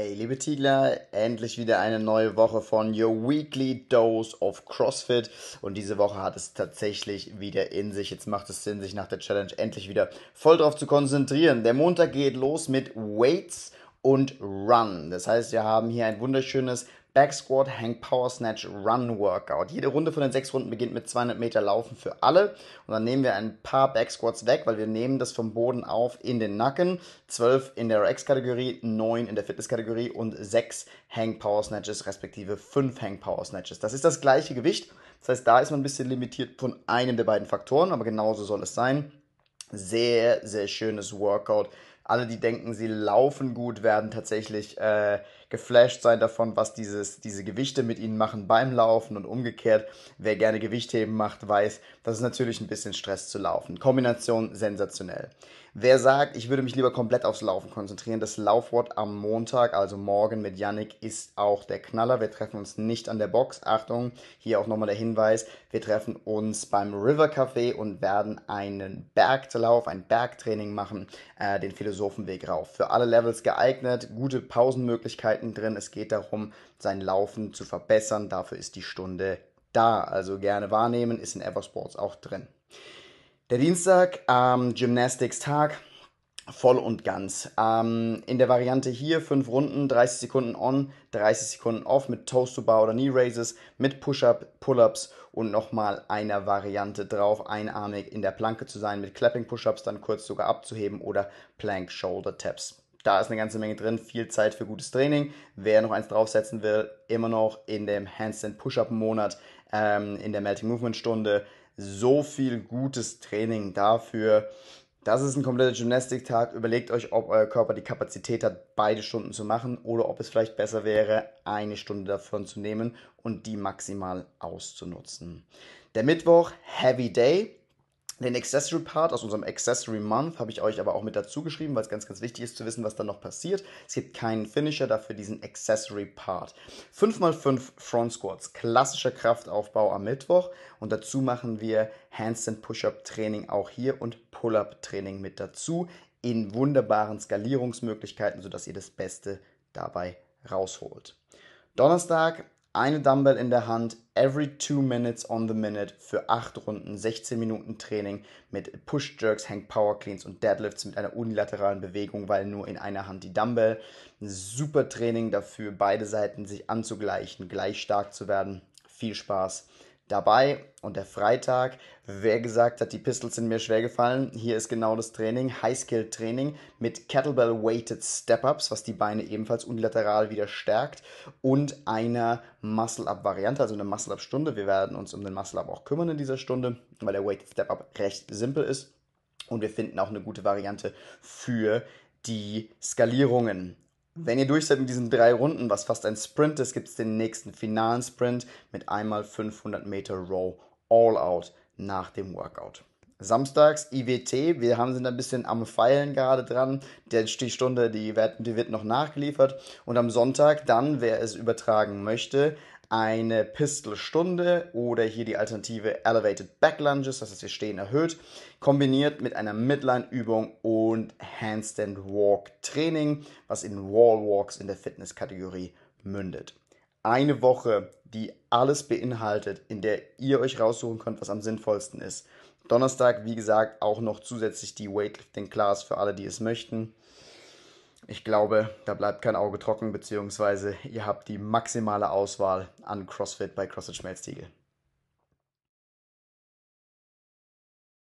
Hey, liebe Tigler, endlich wieder eine neue Woche von Your Weekly Dose of CrossFit. Und diese Woche hat es tatsächlich wieder in sich. Jetzt macht es Sinn, sich nach der Challenge endlich wieder voll drauf zu konzentrieren. Der Montag geht los mit Weights und Run. Das heißt, wir haben hier ein wunderschönes Back Squat, Hang Power Snatch, Run Workout. Jede Runde von den sechs Runden beginnt mit 200 Meter Laufen für alle. Und dann nehmen wir ein paar Back Squats weg, weil wir nehmen das vom Boden auf in den Nacken. 12 in der rx kategorie 9 in der Fitness-Kategorie und 6 Hang Power Snatches, respektive 5 Hang Power Snatches. Das ist das gleiche Gewicht. Das heißt, da ist man ein bisschen limitiert von einem der beiden Faktoren, aber genauso soll es sein. Sehr, sehr schönes Workout alle, die denken, sie laufen gut, werden tatsächlich äh, geflasht sein davon, was dieses, diese Gewichte mit ihnen machen beim Laufen und umgekehrt. Wer gerne Gewichtheben macht, weiß, das ist natürlich ein bisschen Stress zu laufen. Kombination sensationell. Wer sagt, ich würde mich lieber komplett aufs Laufen konzentrieren, das Laufwort am Montag, also morgen mit Yannick, ist auch der Knaller. Wir treffen uns nicht an der Box. Achtung, hier auch nochmal der Hinweis. Wir treffen uns beim River Café und werden einen Berglauf, ein Bergtraining machen, äh, den Philosophenweg rauf. Für alle Levels geeignet, gute Pausenmöglichkeiten Möglichkeiten drin. Es geht darum, sein Laufen zu verbessern. Dafür ist die Stunde da. Also gerne wahrnehmen, ist in Eversports auch drin. Der Dienstag, ähm, Gymnastics-Tag, voll und ganz. Ähm, in der Variante hier 5 Runden, 30 Sekunden on, 30 Sekunden off mit Toast to Bar oder Knee Raises, mit Push-Up, Pull-Ups und nochmal einer Variante drauf, einarmig in der Planke zu sein, mit Clapping Push-Ups dann kurz sogar abzuheben oder Plank Shoulder Taps. Da ist eine ganze Menge drin, viel Zeit für gutes Training. Wer noch eins draufsetzen will, immer noch in dem Handstand Push-Up Monat, ähm, in der Melting Movement Stunde. So viel gutes Training dafür. Das ist ein kompletter Gymnastiktag. Überlegt euch, ob euer Körper die Kapazität hat, beide Stunden zu machen oder ob es vielleicht besser wäre, eine Stunde davon zu nehmen und die maximal auszunutzen. Der Mittwoch, Heavy Day. Den Accessory Part aus unserem Accessory Month habe ich euch aber auch mit dazu geschrieben, weil es ganz, ganz wichtig ist zu wissen, was da noch passiert. Es gibt keinen Finisher, dafür diesen Accessory Part. 5x5 Front Squats, klassischer Kraftaufbau am Mittwoch und dazu machen wir Handstand Push-Up Training auch hier und Pull-Up Training mit dazu in wunderbaren Skalierungsmöglichkeiten, sodass ihr das Beste dabei rausholt. Donnerstag eine Dumbbell in der Hand, every two minutes on the minute für acht Runden, 16 Minuten Training mit Push-Jerks, Hang Power Cleans und Deadlifts mit einer unilateralen Bewegung, weil nur in einer Hand die Dumbbell. super Training dafür, beide Seiten sich anzugleichen, gleich stark zu werden. Viel Spaß dabei. Und der Freitag, wer gesagt hat, die Pistols sind mir schwer gefallen, hier ist genau das Training, High-Skill-Training mit Kettlebell-Weighted Step-Ups, was die Beine ebenfalls unilateral wieder stärkt und einer Muscle-Up-Variante, also eine Muscle-Up-Stunde. Wir werden uns um den Muscle-Up auch kümmern in dieser Stunde, weil der Weighted Step-Up recht simpel ist. Und wir finden auch eine gute Variante für die Skalierungen. Wenn ihr durch seid mit diesen drei Runden, was fast ein Sprint ist, gibt es den nächsten finalen Sprint mit einmal 500 Meter Row All Out nach dem Workout. Samstags IWT, wir haben sind ein bisschen am Feilen gerade dran. Der, die Stunde, die die wird noch nachgeliefert. Und am Sonntag dann, wer es übertragen möchte, eine Pistol-Stunde oder hier die Alternative Elevated Back Lunges, das heißt wir stehen erhöht, kombiniert mit einer Midline-Übung und Handstand Walk Training, was in Wall Walks in der Fitnesskategorie mündet. Eine Woche, die alles beinhaltet, in der ihr euch raussuchen könnt, was am sinnvollsten ist. Donnerstag, wie gesagt, auch noch zusätzlich die Weightlifting-Class für alle, die es möchten. Ich glaube, da bleibt kein Auge trocken, beziehungsweise ihr habt die maximale Auswahl an CrossFit bei CrossFit Schmelztiegel.